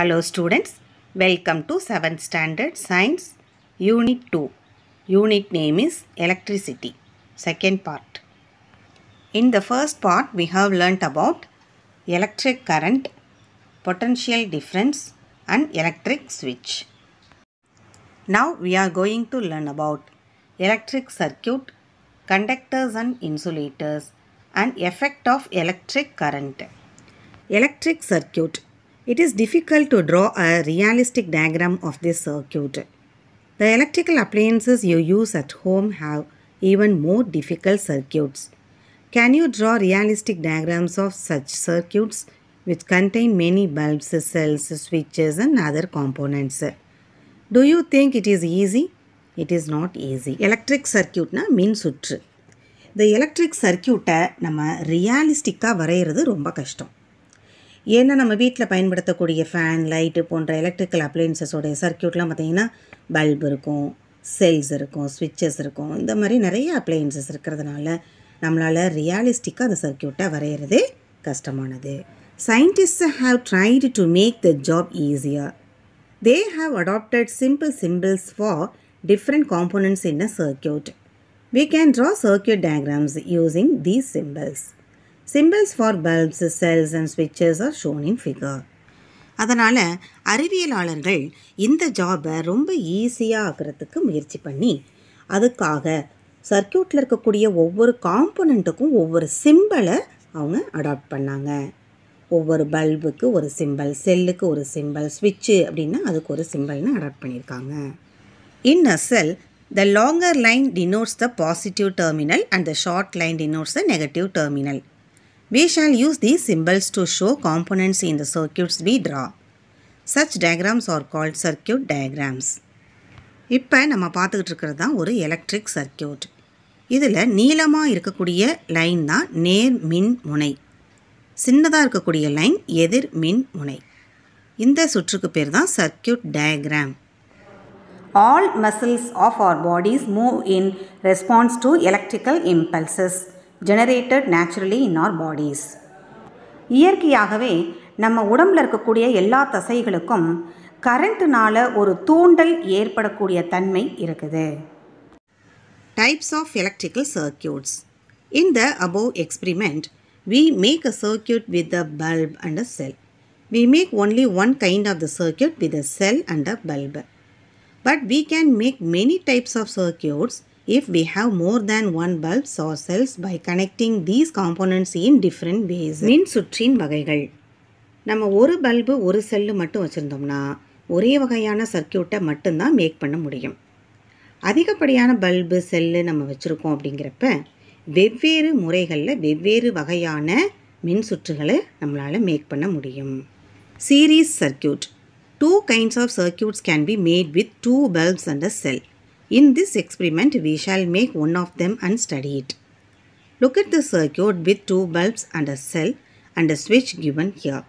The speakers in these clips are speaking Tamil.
Hello students, welcome to 7th standard science unit 2. Unit name is electricity, second part. In the first part we have learnt about electric current, potential difference and electric switch. Now we are going to learn about electric circuit, conductors and insulators and effect of electric current. Electric circuit it is difficult to draw a realistic diagram of this circuit. The electrical appliances you use at home have even more difficult circuits. Can you draw realistic diagrams of such circuits which contain many bulbs, cells, switches and other components? Do you think it is easy? It is not easy. Electric min மின் The electric எலக்ட்ரிக் சர்க்கியூட்டை நம்ம ரியாலிஸ்டிக்காக வரைகிறது rumba கஷ்டம் ஏன்னா நம்ம வீட்டில் பயன்படுத்தக்கூடிய ஃபேன் லைட்டு போன்ற எலக்ட்ரிக்கல் அப்ளையன்சஸோடைய சர்க்கியூட்லாம் பார்த்திங்கன்னா பல்ப் இருக்கும் செல்ஸ் இருக்கும் ஸ்விட்சஸ் இருக்கும் இந்த மாதிரி நிறைய அப்ளையன்சஸ் இருக்கிறதுனால நம்மளால் ரியாலிஸ்டிக்காக அந்த சர்க்கியூட்டை வரைகிறது கஷ்டமானது scientist have tried to make the job easier they have adapted symbol symbols for different components in a circuit we can draw circuit diagrams using these symbols symbols for bulbs cells and ஸ்விட்சஸ் ஆர் ஷோன் இன் ஃபிகர் அதனால் அறிவியலாளர்கள் இந்த ஜாபை ரொம்ப ஈஸியாக ஆகிறதுக்கு முயற்சி பண்ணி அதுக்காக சர்க்கியூட்டில் இருக்கக்கூடிய ஒவ்வொரு காம்போனண்ட்டுக்கும் ஒவ்வொரு சிம்பிளை அவங்க அடாப்ட் பண்ணாங்க ஒவ்வொரு பல்புக்கு ஒரு சிம்பிள் செல்லுக்கு ஒரு சிம்பிள் ஸ்விட்சு அப்படின்னா அதுக்கு ஒரு சிம்பிள்னு அடாப்ட் பண்ணியிருக்காங்க in a cell the longer line denotes the positive terminal and the short line denotes the negative terminal We shall use these symbols to show components in the circuits we draw. Such diagrams are called circuit diagrams. இப்போ நம்ம பார்த்துக்கிட்டு இருக்கிறது தான் ஒரு எலக்ட்ரிக் சர்க்கியூட் இதில் நீளமாக இருக்கக்கூடிய லைன் தான் நேர் மின் முனை சின்னதாக இருக்கக்கூடிய லைன் எதிர் மின் முனை இந்த சுற்றுக்கு பேர் தான் circuit diagram all muscles of our bodies move in response to electrical impulses generated naturally in our bodies இயற்கையாகவே நம்ம உடம்பில் இருக்கக்கூடிய எல்லா தசைகளுக்கும் கரண்ட்டுனால் ஒரு தூண்டல் ஏற்படக்கூடிய தன்மை இருக்குது types of electrical circuits in the above experiment we make a circuit with a bulb and a cell we make only one kind of the circuit with a cell and a bulb. But we can make many types of circuits if we have more than one bulbs or cells by connecting these components in different ways. மின் சுற்றின் வகைகள் நம்ம ஒரு பல்பு ஒரு செல்லு மட்டும் வச்சுருந்தோம்னா ஒரே வகையான சர்க்கியூட்டை மட்டும்தான் மேக் பண்ண முடியும் அதிகப்படியான பல்பு செல்லு நம்ம வச்சுருக்கோம் அப்படிங்கிறப்ப வெவ்வேறு முறைகளில் வெவ்வேறு வகையான மின் சுற்றுகளை நம்மளால் மேக் பண்ண முடியும் series circuit two kinds of circuits can be made with two bulbs and a cell In this experiment, we shall make one of them and study it. Look at the circuit with two bulbs and a cell and a switch given here.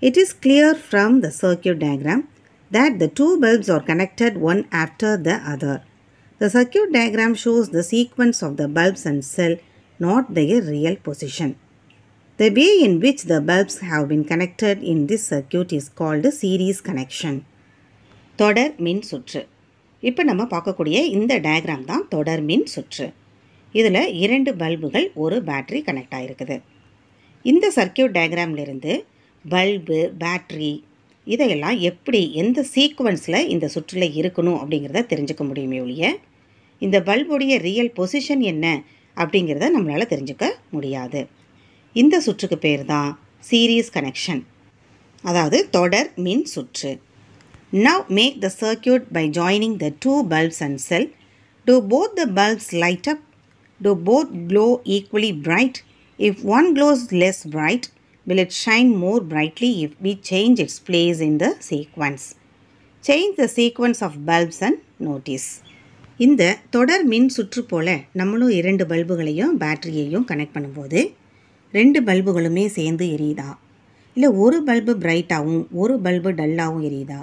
It is clear from the circuit diagram that the two bulbs are connected one after the other. The circuit diagram shows the sequence of the bulbs and cell, not their real position. The way in which the bulbs have been connected in this circuit is called a series connection. தொடர் மின் sutra. இப்போ நம்ம பார்க்கக்கூடிய இந்த டயக்ராம் தான் தொடர் மின் சுற்று இதில் இரண்டு பல்புகள் ஒரு பேட்ரி கனெக்ட் ஆகிருக்குது இந்த சர்க்கியூட் டயக்ராம்லேருந்து பல்பு பேட்ரி இதையெல்லாம் எப்படி எந்த சீக்வன்ஸில் இந்த சுற்றில் இருக்கணும் அப்படிங்கிறத தெரிஞ்சுக்க முடியுமே ஒழிய இந்த பல்புடைய ரியல் பொசிஷன் என்ன அப்படிங்கிறத நம்மளால் தெரிஞ்சுக்க முடியாது இந்த சுற்றுக்கு பேர் தான் சீரீஸ் கனெக்ஷன் அதாவது தொடர் மின் சுற்று Now make the circuit by joining the two bulbs and cell. Do both the bulbs light up? Do both glow equally bright? If one glows less bright, will it shine more brightly if we change its place in the sequence? Change the sequence of bulbs and notice. இந்த தொடர் மின் சுற்று போல் நம்மளும் இரண்டு பல்புகளையும் பேட்டரியையும் கனெக்ட் பண்ணும்போது ரெண்டு பல்புகளுமே சேர்ந்து எரியுதா இல்லை ஒரு பல்பு பிரைட்டாகவும் ஒரு பல்பு டல்லாகவும் எரியுதா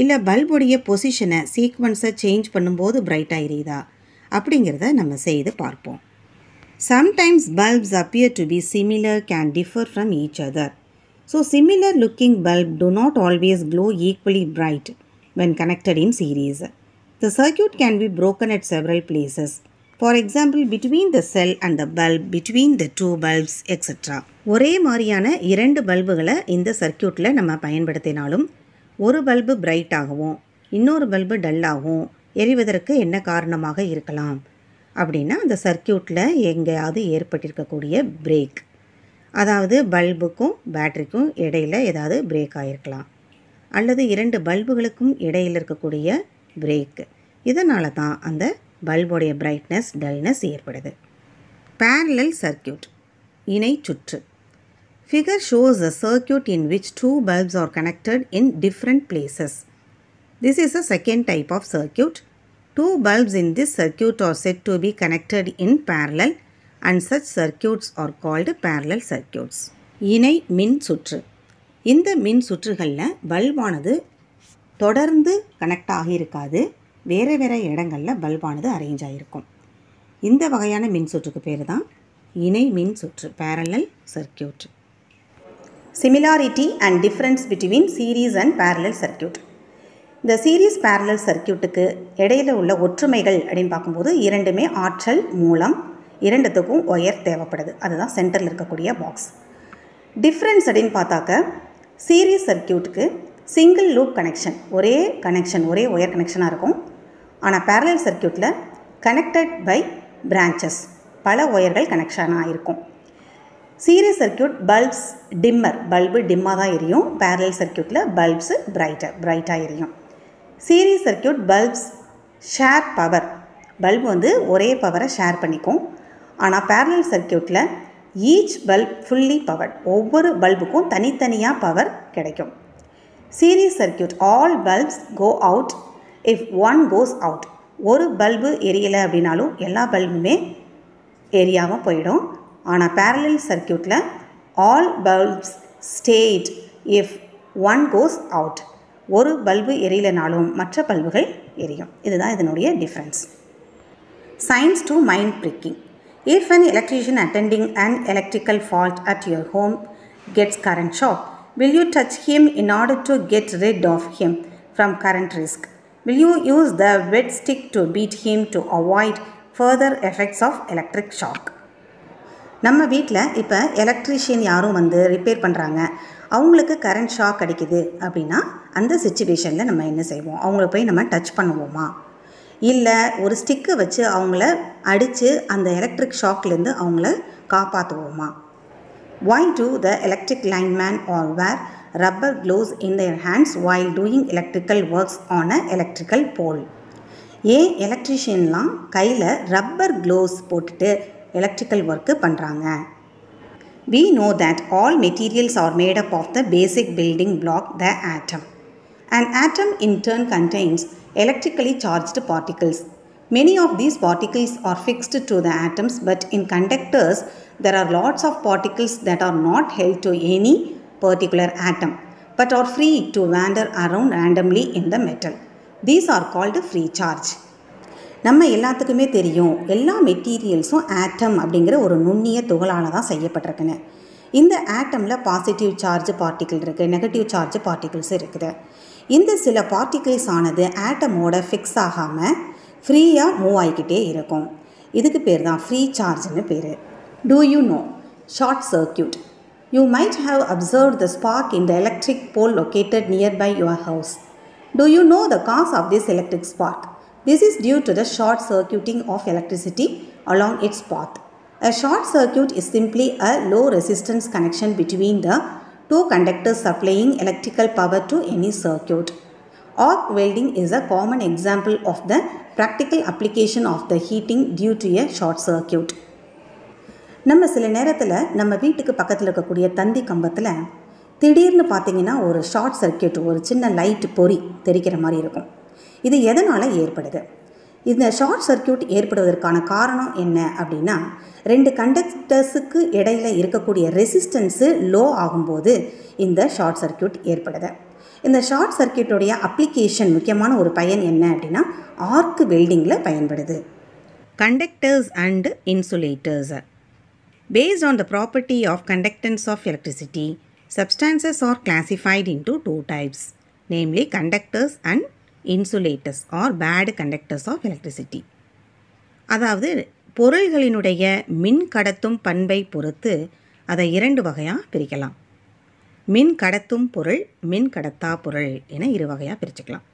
இல்லை பல்புடைய பொசிஷனை சீக்வன்ஸை சேஞ்ச் பண்ணும்போது பிரைட்டாக எரியுதா அப்படிங்கிறத நம்ம செய்து பார்ப்போம் sometimes bulbs appear to be similar can differ from each other so similar looking bulb do not always glow equally bright when connected in series the circuit can be broken at several places for example between the cell and the bulb between the two bulbs extra ஒரே மாதிரியான இரண்டு பல்புகளை இந்த சர்க்கியூட்டில் நம்ம பயன்படுத்தினாலும் ஒரு பல்பு பிரைட்டாகவும் இன்னொரு பல்பு டல்லாகவும் எரிவதற்கு என்ன காரணமாக இருக்கலாம் அப்படின்னா அந்த சர்க்கியூட்டில் எங்கேயாவது ஏற்பட்டிருக்கக்கூடிய பிரேக் அதாவது பல்புக்கும் பேட்டரிக்கும் இடையில் ஏதாவது பிரேக் ஆகிருக்கலாம் அல்லது இரண்டு பல்புகளுக்கும் இடையில் இருக்கக்கூடிய பிரேக் இதனால தான் அந்த பல்புடைய பிரைட்னஸ் டல்னஸ் ஏற்படுது பேரலல் சர்க்கியூட் இணை சுற்று Figure shows a circuit in which two bulbs are connected in different places. This is a second type of circuit. Two bulbs in this circuit are said to be connected in parallel and such circuits are called parallel circuits. இணை மின் சுற்று இந்த மின் சுற்றுகளில் பல்பானது தொடர்ந்து கனெக்ட் ஆகியிருக்காது வேறு வேறு இடங்களில் பல்பானது அரேஞ்ச் ஆகிருக்கும் இந்த வகையான மின் சுற்றுக்கு பேர் தான் இணை மின் சுற்று parallel circuit similarity and difference between series and parallel circuit இந்த சீரீஸ் பேரலல் சர்க்கியூட்டுக்கு இடையில் உள்ள ஒற்றுமைகள் அப்படின்னு பார்க்கும்போது இரண்டுமே ஆற்றல் மூலம் இரண்டுத்துக்கும் ஒயர் தேவைப்படுது அதுதான் சென்டரில் இருக்கக்கூடிய பாக்ஸ் டிஃப்ரென்ஸ் அப்படின்னு பார்த்தாக்க சீரியஸ் சர்க்கியூட்டுக்கு சிங்கிள் லூப் கனெக்ஷன் ஒரே கனெக்ஷன் ஒரே ஒயர் கனெக்ஷனாக இருக்கும் ஆனால் பேரலல் சர்க்கியூட்டில் கனெக்டட் பை பிரான்ச்சஸ் பல ஒயர்கள் கனெக்ஷனாக இருக்கும் series circuit bulbs dimmer bulb டிம்மாக தான் எரியும் பேரல் சர்க்கியூட்டில் பல்ப்ஸு பிரைட்டர் பிரைட்டாக எரியும் series circuit bulbs share power bulb வந்து ஒரே பவரை ஷேர் பண்ணிக்கும் ஆனால் பேரல் சர்க்கியூட்டில் ஈச் பல்ப் ஃபுல்லி பவர் ஒவ்வொரு பல்புக்கும் தனித்தனியாக பவர் கிடைக்கும் series circuit all bulbs go out if one goes out ஒரு பல்பு எரியலை அப்படின்னாலும் எல்லா பல்புமே எரியாமல் போயிடும் ஆனால் பேரலில் சர்க்கியூட்டில் all bulbs state if one goes out ஒரு பல்பு எரியலனாலும் மற்ற பல்புகள் எரியும் இதுதான் இதனுடைய difference science to mind breaking if an electrician attending and electrical fault at your home gets current shock will you touch him in order to get rid of him from current risk will you use the wet stick to beat him to avoid further effects of electric shock நம்ம வீட்டில் இப்போ எலக்ட்ரீஷியன் யாரும் வந்து ரிப்பேர் பண்ணுறாங்க அவங்களுக்கு கரண்ட் ஷாக் அடிக்குது அப்படின்னா அந்த சுச்சுவேஷனில் நம்ம என்ன செய்வோம் அவங்கள போய் நம்ம டச் பண்ணுவோமா இல்லை ஒரு ஸ்டிக்கை வச்சு அவங்கள அடித்து அந்த எலக்ட்ரிக் ஷாக்லேருந்து அவங்கள காப்பாற்றுவோமா Why the electric line man are wear rubber gloves in their hands while doing electrical works on a electrical pole ஏன் எலக்ட்ரிஷியன்லாம் கையில் ரப்பர் க்ளோவ்ஸ் போட்டுட்டு electrical ஒர்க்கு பண்ணுறாங்க We know that all materials are made up of the basic building block, the atom. An atom in turn contains electrically charged particles. Many of these particles are fixed to the atoms, but in conductors, there are lots of particles that are not held to any particular atom but are free to wander around randomly in the metal. These are called free charge. நம்ம எல்லாத்துக்குமே தெரியும் எல்லா மெட்டீரியல்ஸும் ஆட்டம் அப்படிங்கிற ஒரு நுண்ணிய துகளால் தான் செய்யப்பட்டிருக்குன்னு இந்த ஆட்டமில் பாசிட்டிவ் சார்ஜ் பார்ட்டிக்கிள் இருக்குது நெகட்டிவ் சார்ஜ் பார்ட்டிகிள்ஸ் இருக்குது இந்த சில பார்ட்டிகிள்ஸ் ஆனது ஆட்டமோட ஃபிக்ஸ் ஆகாமல் ஃப்ரீயாக மூவ் ஆகிக்கிட்டே இருக்கும் இதுக்கு பேர் தான் ஃப்ரீ சார்ஜ்னு பேர் do you know short circuit you might have observe the spark in the electric pole located nearby your house do you know the cause of this electric spark This is due to the short circuiting of electricity along its path. A short circuit is simply a low resistance connection between the two conductors supplying electrical power to any circuit. Arc welding is a common example of the practical application of the heating due to a short circuit. நம்ம சில நேரத்தில் நம்ம வீட்டுக்கு பக்கத்தில் இருக்கக்கூடிய தந்தி கம்பத்தில் திடீர்னு பார்த்தீங்கன்னா ஒரு ஷார்ட் சர்க்கியூட் ஒரு சின்ன லைட் பொறி தெரிக்கிற மாதிரி இருக்கும் இது எதனால் ஏற்படுது இந்த ஷார்ட் சர்க்கியூட் ஏற்படுவதற்கான காரணம் என்ன அப்படின்னா ரெண்டு கண்டக்டர்ஸுக்கு இடையில் இருக்கக்கூடிய ரெசிஸ்டன்ஸு லோ ஆகும்போது இந்த ஷார்ட் சர்க்கியூட் ஏற்படுது இந்த ஷார்ட் சர்க்கியூட்டுடைய அப்ளிகேஷன் முக்கியமான ஒரு பயன் என்ன அப்படின்னா ஆர்க் வெல்டிங்கில் பயன்படுது conductors and insulators Based on the of of of of electricity, are are classified to two types namely conductors and insulators are bad conductors of electricity அதாவது பொருள்களினுடைய மின் கடத்தும் பண்பை பொறுத்து அதை இரண்டு வகையாக பிரிக்கலாம் மின் கடத்தும் பொருள் மின் கடத்தா பொருள் என இரு வகையாக பிரிச்சுக்கலாம்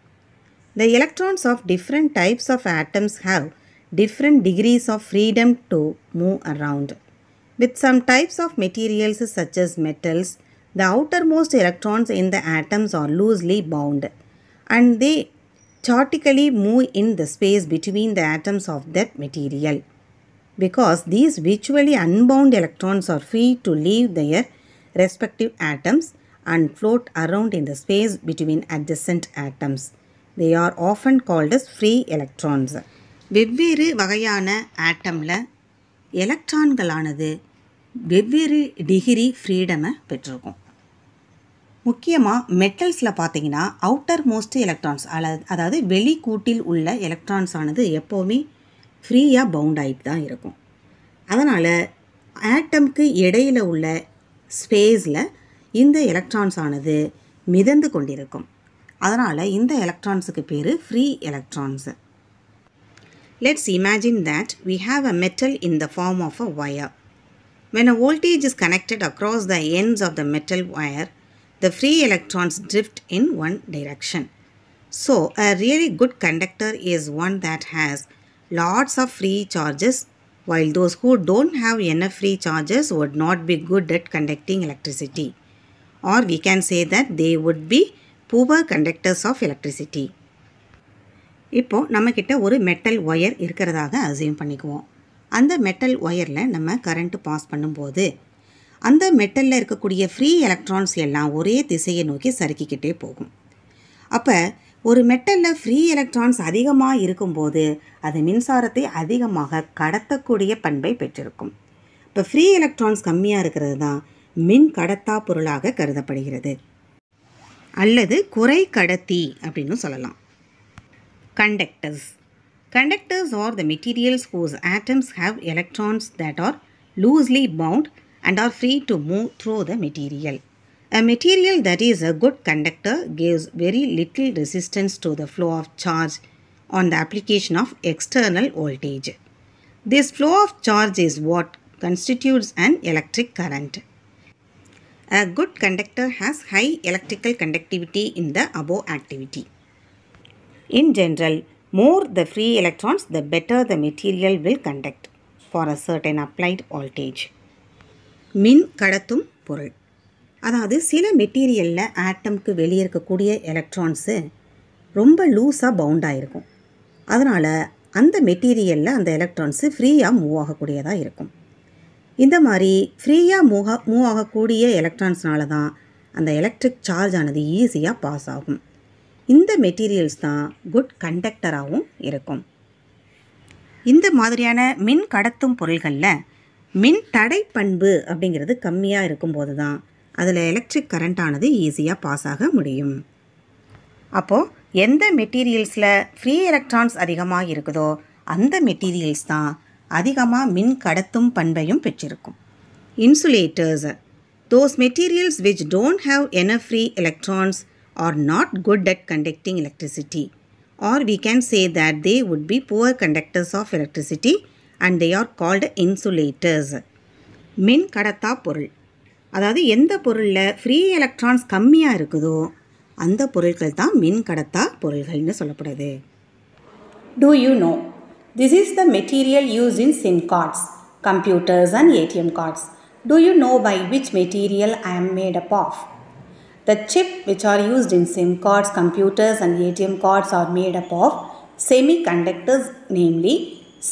the electrons of different types of atoms have different degrees of freedom to move around. With some types of materials such as metals, the outermost electrons in the atoms are loosely bound and they chaotically move in the space between the atoms of that material. Because these virtually unbound electrons are free to leave their respective atoms and float around in the space between adjacent atoms. They are often called as free electrons. வெவ்வேறு வகையான ஆட்டமில் எலக்ட்ரான்களானது வெவ்வேறு டிகிரி ஃப்ரீடமை பெற்றிருக்கும் முக்கியமாக மெட்டல்ஸில் பார்த்தீங்கன்னா அவுட்டர் மோஸ்ட் எலக்ட்ரான்ஸ் அதாவது வெளிக்கூட்டில் உள்ள எலக்ட்ரான்ஸ் ஆனது எப்போவுமே ஃப்ரீயாக பவுண்ட் ஆகிட்டு தான் இருக்கும் அதனால் ஆட்டம்க்கு இடையில் உள்ள ஸ்பேஸில் இந்த எலக்ட்ரான்ஸ் ஆனது மிதந்து கொண்டிருக்கும் அதனால் இந்த எலக்ட்ரான்ஸுக்கு பேர் free electrons let's imagine that we have a metal in the form of a wire when a voltage is connected across the ends of the metal wire the free electrons drift in one direction. So a really good conductor is one that has lots of free charges while those who don't have enough free charges would not be good at conducting electricity or we can say that they would be poor conductors of electricity. இப்போ நம்மக்கிட்ட ஒரு மெட்டல் ஒயர் இருக்கிறதாக அசியூம் பண்ணிக்குவோம் அந்த மெட்டல் ஒயரில் நம்ம கரண்ட்டு பாஸ் பண்ணும்போது அந்த மெட்டலில் இருக்கக்கூடிய ஃப்ரீ எலக்ட்ரான்ஸ் எல்லாம் ஒரே திசையை நோக்கி சறுக்கிக்கிட்டே போகும் அப்போ ஒரு மெட்டலில் ஃப்ரீ எலக்ட்ரான்ஸ் அதிகமாக இருக்கும்போது அது மின்சாரத்தை அதிகமாக கடத்தக்கூடிய பண்பை பெற்றிருக்கும் இப்போ ஃப்ரீ எலக்ட்ரான்ஸ் கம்மியாக இருக்கிறது தான் மின் கடத்தா பொருளாக கருதப்படுகிறது அல்லது குறை கடத்தி அப்படின்னு சொல்லலாம் conductors conductors are the materials whose atoms have electrons that are loosely bound and are free to move through the material. A material that is a good conductor gives very little resistance to the flow of charge on the application of external voltage. This flow of charge is what constitutes an electric current. A good conductor has high electrical conductivity in the above activity. In general, more the free electrons, the better the material will conduct for a certain applied voltage. மின் கடத்தும் பொருள் அதாவது சில மெட்டீரியலில் ஆட்டம்க்கு வெளியே இருக்கக்கூடிய எலக்ட்ரான்ஸு ரொம்ப லூஸாக பவுண்ட் ஆகிருக்கும் அதனால் அந்த மெட்டீரியலில் அந்த எலக்ட்ரான்ஸு ஃப்ரீயாக மூவ் ஆகக்கூடியதாக இருக்கும் இந்த மாதிரி ஃப்ரீயாக மூவ் மூவ் ஆகக்கூடிய எலக்ட்ரான்ஸ்னால தான் அந்த எலக்ட்ரிக் சார்ஜ் ஆனது ஈஸியாக பாஸ் ஆகும் இந்த மெட்டீரியல்ஸ் தான் குட் கண்டக்டராகவும் இருக்கும் இந்த மாதிரியான மின் கடத்தும் பொருள்களில் மின் தடை பண்பு அப்படிங்கிறது கம்மியாக இருக்கும்போது தான் அதில் எலக்ட்ரிக் கரண்ட்டானது ஈஸியாக பாஸ் ஆக முடியும் அப்போது எந்த மெட்டீரியல்ஸில் ஃப்ரீ எலக்ட்ரான்ஸ் அதிகமாக இருக்குதோ அந்த மெட்டீரியல்ஸ் தான் அதிகமாக மின் கடத்தும் பண்பையும் பெற்றிருக்கும் insulators those materials which don't have any free electrons are not good at conducting electricity or we can say that they would be poor conductors of electricity and they are called insulators மின் கடத்தா பொருள் அதாவது எந்த பொருளில் ஃப்ரீ எலக்ட்ரான்ஸ் கம்மியாக இருக்குதோ அந்த பொருட்கள் தான் மின் கடத்தா பொருள்கள்னு சொல்லப்படுது do you know this is the material use in SIM cards computers and ATM cards Do you know by which material I am made up of? The chip which are used in SIM cards, computers and ATM cards are made up of semiconductors namely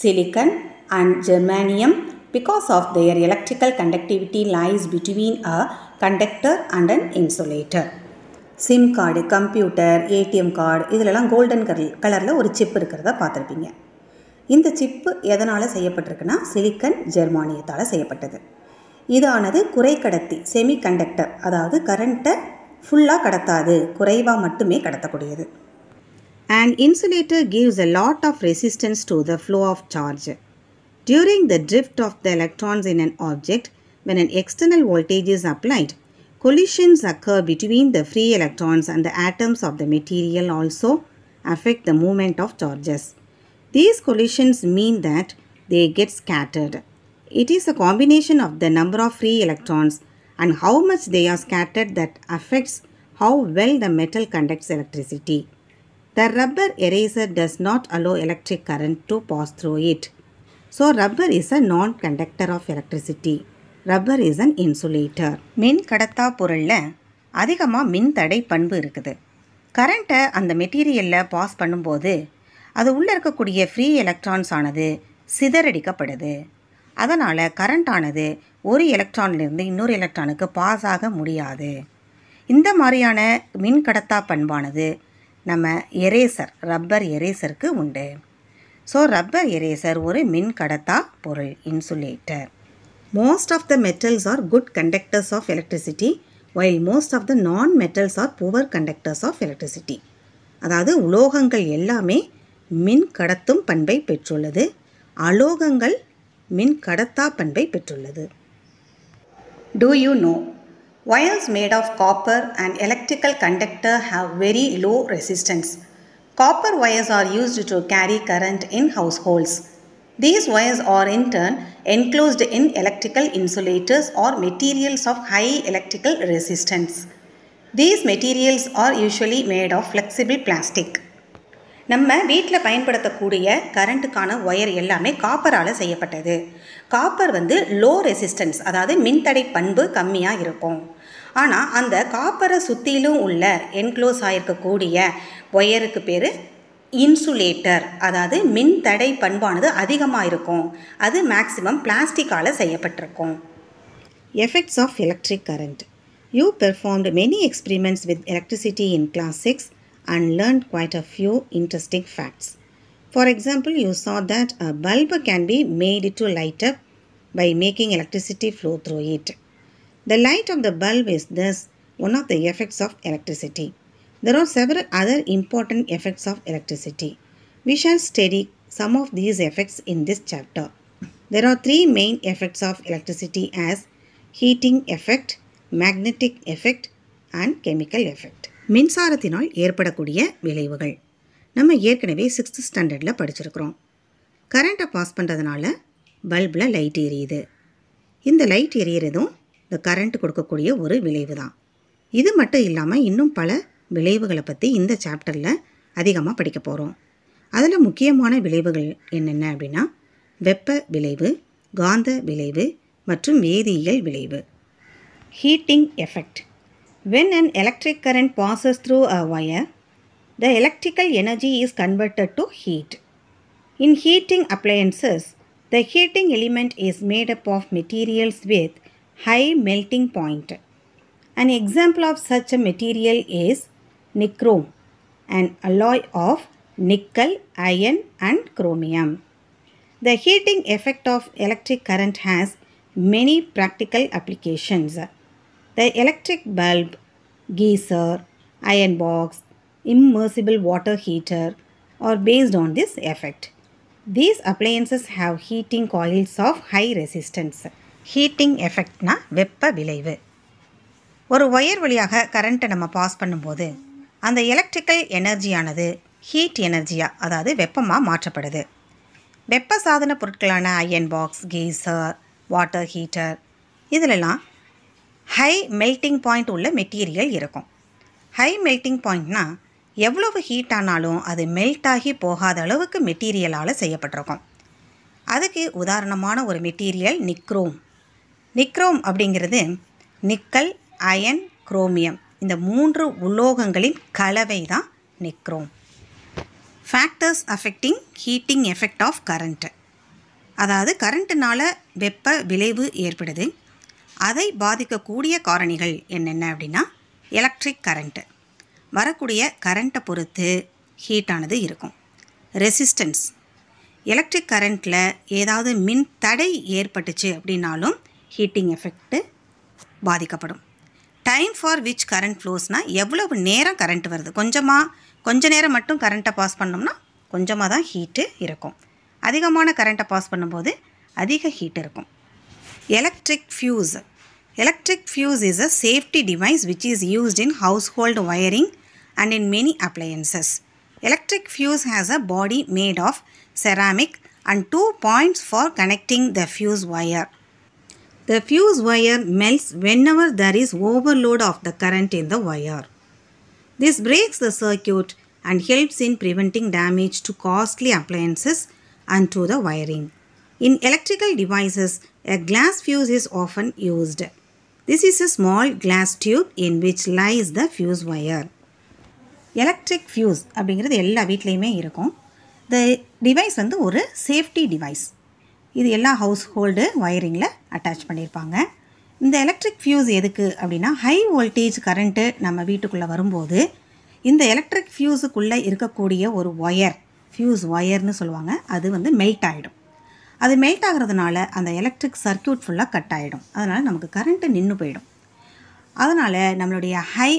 silicon, and germanium because of their electrical conductivity lies between a conductor and an insulator SIM card computer ATM card இதிலெல்லாம் கோல்டன் கலர் கலரில் ஒரு சிப் இருக்கிறத பார்த்துருப்பீங்க இந்த சிப்பு எதனால் செய்யப்பட்டிருக்குன்னா சிலிக்கன் ஜெர்மானியத்தால் செய்யப்பட்டது இதானது குறை கடத்தி செமி கண்டக்டர் அதாவது கரண்ட்டை ஃபுல்லாக கடத்தாது குறைவாக மட்டுமே கடத்தக்கூடியது and insulator gives a lot of resistance to the flow of charge During the drift of the electrons in an object, when an external voltage is applied, collisions occur between the free electrons and the atoms of the material also affect the movement of charges. These collisions mean that they get scattered. It is a combination of the number of free electrons and how much they are scattered that affects how well the metal conducts electricity. The rubber eraser does not allow electric current to pass through it. So rubber is a non conductor of electricity rubber is an insulator மின் கடத்தா பொருளில் அதிகமாக மின் தடை பண்பு இருக்குது கரண்ட்டை அந்த மெட்டீரியலில் பாஸ் பண்ணும்போது அது உள்ளே இருக்கக்கூடிய ஃப்ரீ எலக்ட்ரான்ஸ் ஆனது சிதறடிக்கப்படுது அதனால் கரண்ட் ஆனது ஒரு எலக்ட்ரான்லேருந்து இன்னொரு எலக்ட்ரானுக்கு பாஸ் ஆக முடியாது இந்த மாதிரியான மின் கடத்தா பண்பானது நம்ம எரேசர் ரப்பர் எரேசருக்கு உண்டு ஸோ ரப்பர் எரேசர் ஒரு மின் கடத்தா பொருள் insulator most of the metals are good conductors of electricity while most of the non metals are poor conductors of electricity அதாவது உலோகங்கள் எல்லாமே மின் கடத்தும் பண்பை பெற்றுள்ளது அலோகங்கள் மின் கடத்தா பண்பை பெற்றுள்ளது do you know wires made of copper and electrical conductor have very low resistance Copper wires are used to carry current in households. These wires are in turn enclosed in electrical insulators or materials of high electrical resistance. These materials are usually made of flexible plastic. நம்ம வீட்டில் பயன்படுத்தக்கூடிய கரண்ட்டுக்கான ஒயர் எல்லாமே காப்பரால் செய்யப்பட்டது காப்பர் வந்து லோ ரெசிஸ்டன்ஸ் அதாவது மின்தடை பண்பு கம்மியாக இருக்கும் ஆனால் அந்த காப்பரை சுற்றிலும் உள்ள என்க்ளோஸ் ஆகிருக்கக்கூடிய ஒயருக்கு பேர் இன்சுலேட்டர் அதாவது மின் தடை பண்பானது அதிகமாக இருக்கும் அது மேக்சிமம் பிளாஸ்டிக்கால் செய்யப்பட்டிருக்கும் effects of electric current you performed many experiments with electricity in class six and learn quite a few interesting facts for example you saw that a bulb can be made to light up by making electricity flow through it the light of the bulb is thus one of the effects of electricity There are several other important effects of electricity. We shall study some of these effects in this chapter. There are three main effects of electricity as heating effect, magnetic effect and chemical effect. மின்சாரத்தினால் ஏற்படக்கூடிய விளைவுகள் நம்ம ஏற்கனவே சிக்ஸ்த் ஸ்டாண்டர்டில் படிச்சிருக்கிறோம் கரண்ட்டை பாஸ் பண்ணுறதுனால பல்பில் லைட் எரியுது இந்த லைட் எரியறதும் இந்த கரண்ட் கொடுக்கக்கூடிய ஒரு விளைவு தான் இது மட்டும் இல்லாமல் இன்னும் பல விளைவுகளை பற்றி இந்த சாப்டரில் அதிகமாக படிக்க போகிறோம் அதில் முக்கியமான விளைவுகள் என்னென்ன அப்படின்னா வெப்ப விளைவு காந்த விளைவு மற்றும் வேதியியல் விளைவு heating effect when an electric current passes through a wire the electrical energy is converted to heat in heating appliances the heating element is made up of materials with high melting point and example of such a material is nichrome, an alloy of nickel, iron and chromium. The heating effect of electric current has many practical applications. The electric bulb, geyser, iron box, immersible water heater are based on this effect. These appliances have heating coils of high resistance. Heating எஃபெக்ட்னா வெப்ப விளைவு ஒரு ஒயர் வழியாக கரண்ட்டை நம்ம பாஸ் பண்ணும்போது அந்த எலக்ட்ரிக்கல் எனர்ஜியானது ஹீட் எனர்ஜியாக அதாவது வெப்பமாக மாற்றப்படுது வெப்ப சாதன பொருட்களான iron box geyser water heater இதிலெல்லாம் ஹை மெல்ட்டிங் பாயிண்ட் உள்ள மெட்டீரியல் இருக்கும் ஹை மெல்ட்டிங் பாயிண்ட்னால் எவ்வளவு ஹீட் ஆனாலும் அது மெல்ட் ஆகி போகாத அளவுக்கு மெட்டீரியலால் செய்யப்பட்டிருக்கும் அதுக்கு உதாரணமான ஒரு மெட்டீரியல் நிக்ரோம் நிக்ரோம் அப்படிங்கிறது நிக்கல் அயன் குரோமியம் இந்த மூன்று உலோகங்களின் கலவை தான் நிற்கிறோம் factors affecting heating effect of current அதாவது கரண்ட்டுனால வெப்ப விளைவு ஏற்படுது அதை பாதிக்கக்கூடிய காரணிகள் என்னென்ன அப்படின்னா எலக்ட்ரிக் கரண்ட்டு வரக்கூடிய கரண்ட்டை பொறுத்து ஹீட்டானது இருக்கும் ரெசிஸ்டன்ஸ் எலக்ட்ரிக் கரண்ட்டில் ஏதாவது மின் தடை ஏற்பட்டுச்சு அப்படின்னாலும் ஹீட்டிங் எஃபெக்ட்டு பாதிக்கப்படும் டைம் ஃபார் விச் கரண்ட் ஃப்ளோஸ்னால் எவ்வளவு நேரம் கரண்ட் வருது கொஞ்சமாக கொஞ்ச நேரம் மட்டும் கரண்ட்டை பாஸ் பண்ணோம்னா கொஞ்சமாக தான் ஹீட்டு இருக்கும் அதிகமான கரண்ட்டை பாஸ் பண்ணும்போது அதிக ஹீட் இருக்கும் electric fuse electric fuse is a safety device which is used in household wiring and in many appliances electric fuse has a body made of ceramic and two points for connecting the fuse wire The fuse wire melts whenever there is overload of the current in the wire. This breaks the circuit and helps in preventing damage to costly appliances and to the wiring. In electrical devices, a glass fuse is often used. This is a small glass tube in which lies the fuse wire. Electric fuse அப்படிங்கிறது எல்லா வீட்லேயுமே இருக்கும் இந்த டிவைஸ் வந்து ஒரு சேஃப்டி டிவைஸ் இது எல்லா ஹவுஸ் ஹோல்டு ஒயரிங்கில் அட்டாச் பண்ணியிருப்பாங்க இந்த எலக்ட்ரிக் ஃப்யூஸ் எதுக்கு அப்படின்னா ஹை வோல்டேஜ் கரண்ட்டு நம்ம வீட்டுக்குள்ளே வரும்போது இந்த எலக்ட்ரிக் ஃப்யூஸுக்குள்ளே இருக்கக்கூடிய ஒரு ஒயர் ஃப்யூஸ் ஒயர்னு சொல்லுவாங்க அது வந்து மெல்ட் ஆகிடும் அது மெல்ட் ஆகிறதுனால அந்த எலக்ட்ரிக் சர்க்கியூட் ஃபுல்லாக கட் ஆகிடும் அதனால் நமக்கு கரண்ட்டு நின்று போயிடும் அதனால் நம்மளுடைய ஹை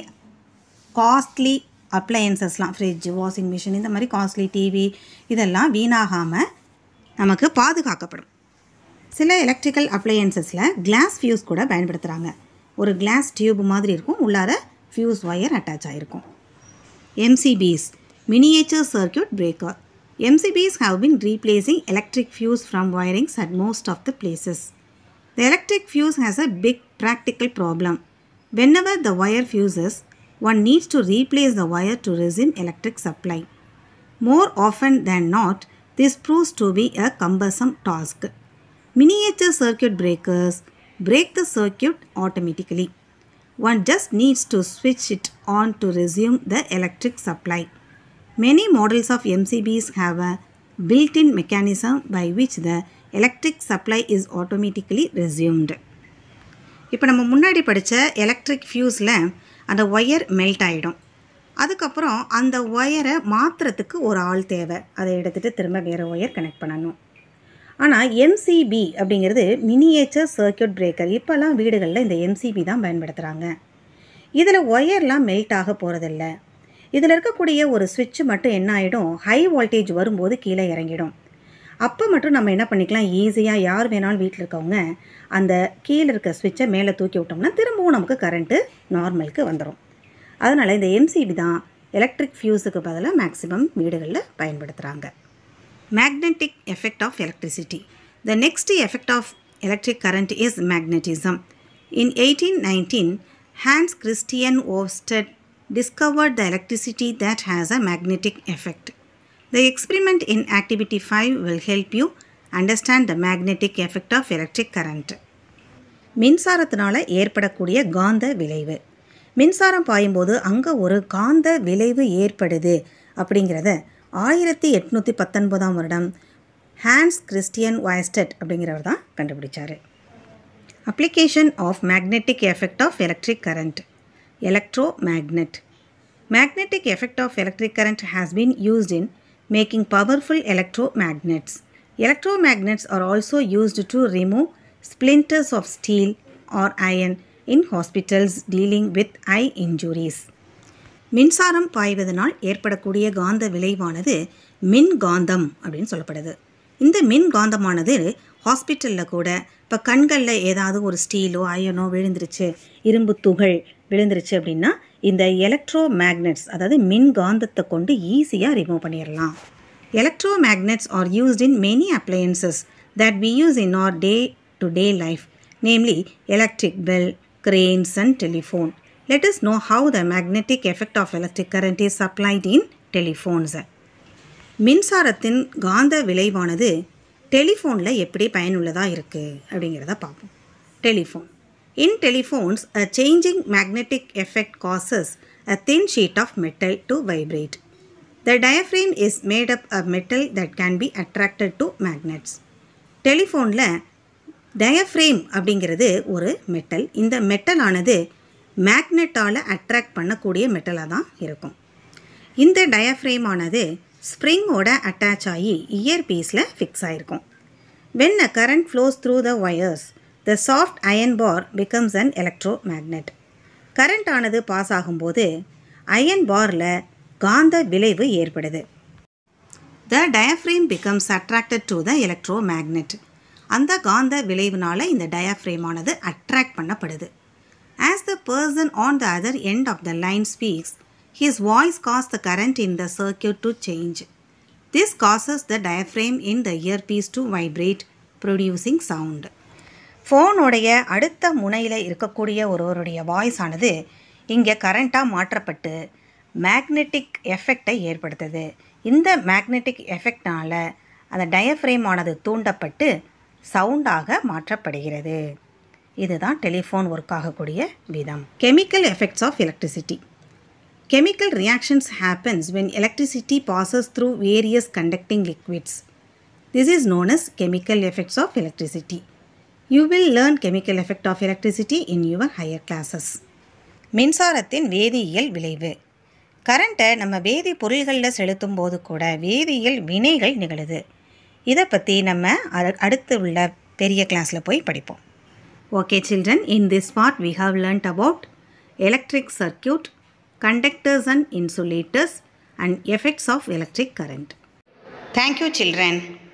காஸ்ட்லி அப்ளையன்சஸ்லாம் ஃப்ரிட்ஜ் வாஷிங் மிஷின் இந்த மாதிரி காஸ்ட்லி டிவி இதெல்லாம் வீணாகாமல் நமக்கு பாதுகாக்கப்படும் சில எலக்ட்ரிக்கல் அப்ளையன்சஸில் கிளாஸ் ஃபியூஸ் கூட பயன்படுத்துகிறாங்க ஒரு கிளாஸ் டியூப் மாதிரி இருக்கும் உள்ளார ஃபியூஸ் ஒயர் அட்டாச் ஆகிருக்கும் MCBs miniature circuit breaker MCBs have been replacing electric fuse from wirings at most of the places the electric fuse has a big practical problem whenever the wire fuses one needs to replace the wire to resume electric supply more often than not this proves to be a cumbersome task miniature circuit breakers break the circuit automatically one just needs to ஸ்விட்ச் it on to resume the electric supply many models of MCBs have a built in mechanism by which the electric supply is automatically resumed இப்போ நம்ம முன்னாடி படித்த எலக்ட்ரிக் ஃபியூஸில் அந்த ஒயர் மெல்ட் ஆகிடும் அதுக்கப்புறம் அந்த ஒயரை மாற்றுறதுக்கு ஒரு ஆள் தேவை அதை எடுத்துகிட்டு திரும்ப வேறு ஒயர் கனெக்ட் பண்ணணும் ஆனால் எம்சிபி அப்படிங்கிறது மினியேச்சர் சர்க்கியூட் பிரேக்கர் இப்போல்லாம் வீடுகளில் இந்த எம்சிபி தான் பயன்படுத்துகிறாங்க இதில் ஒயர்லாம் மெல்ட் ஆக போகிறதில்ல இதில் இருக்கக்கூடிய ஒரு சுவிட்ச் மட்டும் என்ன ஆகிடும் ஹை வோல்டேஜ் வரும்போது கீழே இறங்கிடும் அப்போ மட்டும் நம்ம என்ன பண்ணிக்கலாம் ஈஸியாக யார் வேணாலும் வீட்டில் இருக்கவங்க அந்த கீழே இருக்க சுவிட்சை மேலே தூக்கி விட்டோம்னா திரும்பவும் நமக்கு கரண்ட்டு நார்மலுக்கு வந்துடும் அதனால் இந்த எம்சிபி தான் எலக்ட்ரிக் ஃபியூஸுக்கு பதிலாக மேக்ஸிமம் வீடுகளில் பயன்படுத்துகிறாங்க magnetic effect of electricity the next effect of electric current is magnetism in eighteen nineteen Hans Christian Oersted discovered the electricity that has a magnetic effect the experiment in activity five will help you understand the magnetic effect of electric current மின்சாரத்தினால் ஏற்படக்கூடிய காந்த விளைவு மின்சாரம் பாயும்போது அங்கே ஒரு காந்த விளைவு ஏற்படுது அப்படிங்கிறத ஆயிரத்தி எட்நூற்றி பத்தொன்பதாம் வருடம் ஹான்ஸ் கிறிஸ்டியன் வாய்ஸ்டட் அப்படிங்கிறவர் தான் கண்டுபிடிச்சார் application of magnetic effect of electric current electromagnet magnetic effect of electric current has been used in making powerful electromagnets electromagnets are also used to remove splinters of steel or iron in hospitals dealing with eye injuries. மின்சாரம் பாய்வதனால் ஏற்படக்கூடிய காந்த விளைவானது மின்காந்தம் அப்படின்னு சொல்லப்படுது இந்த மின்காந்தமானது ஹாஸ்பிட்டலில் கூட இப்போ கண்களில் ஏதாவது ஒரு ஸ்டீலோ அயனோ விழுந்துருச்சு இரும்பு துகள் விழுந்துருச்சு அப்படின்னா இந்த எலக்ட்ரோ மேக்னெட்ஸ் அதாவது மின்காந்தத்தை கொண்டு ஈஸியாக ரிமூவ் பண்ணிடலாம் electromagnets are used in many appliances that we use in our day to day life namely electric bell cranes and telephone let us know how the magnetic effect of electric current is applied in telephones. மின்சாரத்தின் காந்த விளைவானது டெலிஃபோனில் எப்படி பயனுள்ளதாக இருக்குது அப்படிங்கிறத பார்ப்போம் telephone in telephones a changing magnetic effect causes a thin sheet of metal to vibrate the diaphragm is made up a metal that can be attracted to magnets டெலிஃபோனில் டயஃப்ரேம் அப்படிங்கிறது ஒரு மெட்டல் இந்த மெட்டலானது மேக்னெட்டால் அட்ராக்ட் பண்ணக்கூடிய மெட்டலாக தான் இருக்கும் இந்த டயஃப்ரேமானது ஸ்ப்ரிங்கோட அட்டாச் ஆகி இயர் பீஸில் ஃபிக்ஸ் ஆகிருக்கும் when a current flows through the wires the soft iron bar becomes an electromagnet current ஆனது பாஸ் ஆகும்போது அயன் பாரில் காந்த விளைவு ஏற்படுது the diaphragm becomes attracted to the electromagnet அந்த காந்த விளைவுனால இந்த டயாஃப்ரேமானது அட்ராக்ட் பண்ணப்படுது as the person on the other end of the line speaks his voice causes the current in the circuit to change this causes the diaphragm in the earpiece to vibrate producing sound ஃபோனுடைய அடுத்த முனையில் இருக்கக்கூடிய ஒருவருடைய வாய்ஸ் ஆனது இங்கே கரண்ட்டாக மாற்றப்பட்டு மேக்னெட்டிக் எஃபெக்டை ஏற்படுத்துது இந்த மேக்னெட்டிக் எஃபெக்டால் அந்த டயஃப்ரேம் ஆனது தூண்டப்பட்டு சவுண்டாக மாற்றப்படுகிறது இதுதான் டெலிஃபோன் ஒர்க் ஆகக்கூடிய விதம் chemical effects of electricity chemical reactions happens when electricity passes through various conducting liquids this is known as chemical effects of electricity you will learn chemical effect of electricity in your higher classes மின்சாரத்தின் வேதியியல் விளைவு கரண்ட்டை நம்ம வேதி பொருள்களில் செலுத்தும் போது கூட வேதியியல் வினைகள் நிகழுது இதை பற்றி நம்ம அடுத்து உள்ள பெரிய கிளாஸில் போய் படிப்போம் okay children in this part we have learned about electric circuit conductors and insulators and effects of electric current thank you children